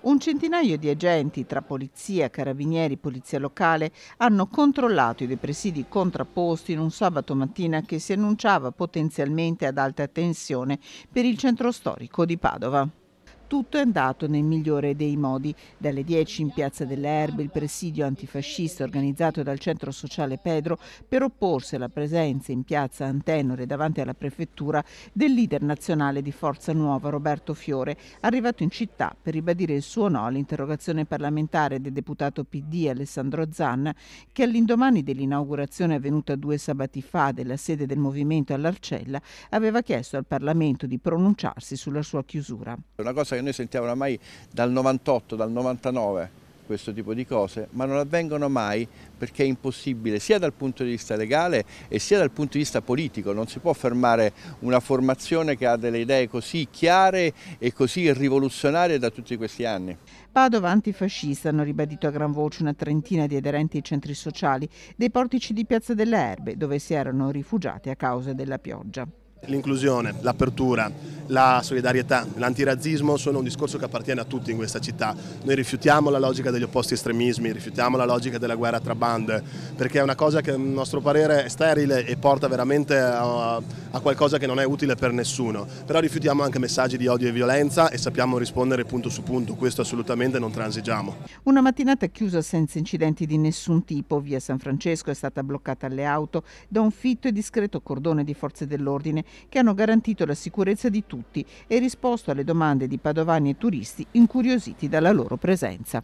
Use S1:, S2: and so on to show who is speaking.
S1: Un centinaio di agenti tra polizia, carabinieri, polizia locale hanno controllato i due presidi contrapposti in un sabato mattina che si annunciava potenzialmente ad alta tensione per il centro storico di Padova. Tutto è andato nel migliore dei modi. Dalle 10 in Piazza delle Erbe il presidio antifascista organizzato dal Centro Sociale Pedro per opporsi alla presenza in Piazza Antenore davanti alla prefettura del leader nazionale di Forza Nuova Roberto Fiore, arrivato in città per ribadire il suo no all'interrogazione parlamentare del deputato PD Alessandro Zanna che all'indomani dell'inaugurazione avvenuta due sabati fa della sede del movimento all'Arcella aveva chiesto al Parlamento di pronunciarsi sulla sua chiusura.
S2: Una cosa cioè noi sentiamo oramai dal 98, dal 99 questo tipo di cose, ma non avvengono mai perché è impossibile sia dal punto di vista legale e sia dal punto di vista politico, non si può fermare una formazione che ha delle idee così chiare e così rivoluzionarie da tutti questi anni.
S1: Padova antifascista hanno ribadito a gran voce una trentina di aderenti ai centri sociali dei portici di Piazza delle Erbe dove si erano rifugiati a causa della pioggia.
S3: L'inclusione, l'apertura, la solidarietà, l'antirazzismo sono un discorso che appartiene a tutti in questa città. Noi rifiutiamo la logica degli opposti estremismi, rifiutiamo la logica della guerra tra bande, perché è una cosa che a nostro parere è sterile e porta veramente a, a qualcosa che non è utile per nessuno. Però rifiutiamo anche messaggi di odio e violenza e sappiamo rispondere punto su punto, questo assolutamente non transigiamo.
S1: Una mattinata chiusa senza incidenti di nessun tipo, via San Francesco è stata bloccata alle auto da un fitto e discreto cordone di forze dell'ordine che hanno garantito la sicurezza di tutti tutti e risposto alle domande di padovani e turisti incuriositi dalla loro presenza.